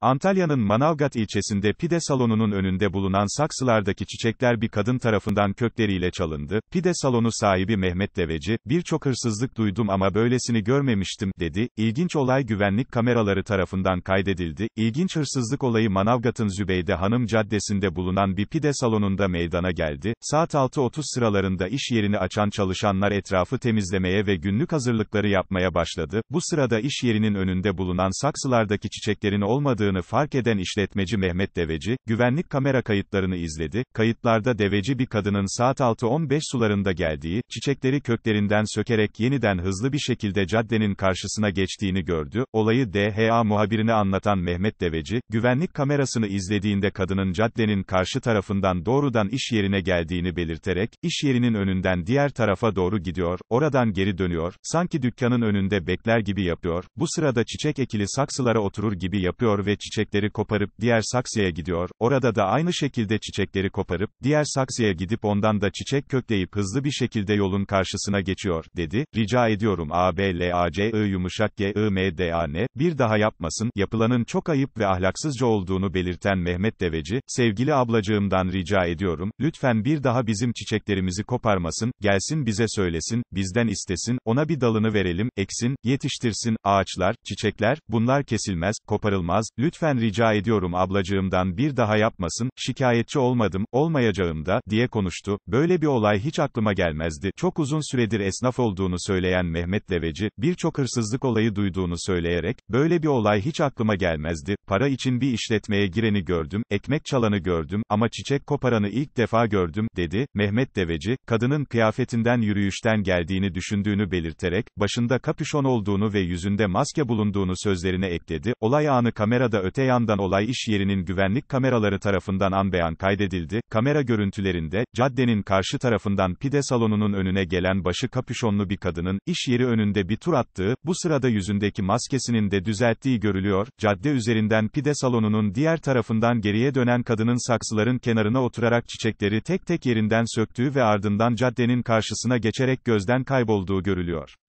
Antalya'nın Manavgat ilçesinde pide salonunun önünde bulunan saksılardaki çiçekler bir kadın tarafından kökleriyle çalındı. Pide salonu sahibi Mehmet Deveci, birçok hırsızlık duydum ama böylesini görmemiştim, dedi. İlginç olay güvenlik kameraları tarafından kaydedildi. İlginç hırsızlık olayı Manavgat'ın Zübeyde Hanım Caddesi'nde bulunan bir pide salonunda meydana geldi. Saat 6.30 sıralarında iş yerini açan çalışanlar etrafı temizlemeye ve günlük hazırlıkları yapmaya başladı. Bu sırada iş yerinin önünde bulunan saksılardaki çiçeklerin olmadığı olmadığını fark eden işletmeci Mehmet Deveci, güvenlik kamera kayıtlarını izledi, kayıtlarda Deveci bir kadının saat 6.15 sularında geldiği, çiçekleri köklerinden sökerek yeniden hızlı bir şekilde caddenin karşısına geçtiğini gördü, olayı DHA muhabirine anlatan Mehmet Deveci, güvenlik kamerasını izlediğinde kadının caddenin karşı tarafından doğrudan iş yerine geldiğini belirterek, iş yerinin önünden diğer tarafa doğru gidiyor, oradan geri dönüyor, sanki dükkanın önünde bekler gibi yapıyor, bu sırada çiçek ekili saksılara oturur gibi yapıyor ve çiçekleri koparıp diğer saksıya gidiyor, orada da aynı şekilde çiçekleri koparıp, diğer saksıya gidip ondan da çiçek kökleyip hızlı bir şekilde yolun karşısına geçiyor, dedi, rica ediyorum A, B, L, A, C, I yumuşak G, I, M, D, A, N, bir daha yapmasın, yapılanın çok ayıp ve ahlaksızca olduğunu belirten Mehmet Deveci, sevgili ablacığımdan rica ediyorum, lütfen bir daha bizim çiçeklerimizi koparmasın, gelsin bize söylesin, bizden istesin, ona bir dalını verelim, eksin, yetiştirsin, ağaçlar, çiçekler, bunlar kesilmez, koparılmaz, lütfen Lütfen rica ediyorum ablacığımdan bir daha yapmasın, şikayetçi olmadım, olmayacağım da, diye konuştu. Böyle bir olay hiç aklıma gelmezdi. Çok uzun süredir esnaf olduğunu söyleyen Mehmet Deveci, birçok hırsızlık olayı duyduğunu söyleyerek, böyle bir olay hiç aklıma gelmezdi. Para için bir işletmeye gireni gördüm, ekmek çalanı gördüm, ama çiçek koparanı ilk defa gördüm, dedi. Mehmet Deveci, kadının kıyafetinden yürüyüşten geldiğini düşündüğünü belirterek, başında kapüşon olduğunu ve yüzünde maske bulunduğunu sözlerine ekledi. Olay anı kamerada da öte yandan olay iş yerinin güvenlik kameraları tarafından anbean kaydedildi. Kamera görüntülerinde, caddenin karşı tarafından pide salonunun önüne gelen başı kapüşonlu bir kadının, iş yeri önünde bir tur attığı, bu sırada yüzündeki maskesinin de düzelttiği görülüyor. Cadde üzerinden pide salonunun diğer tarafından geriye dönen kadının saksıların kenarına oturarak çiçekleri tek tek yerinden söktüğü ve ardından caddenin karşısına geçerek gözden kaybolduğu görülüyor.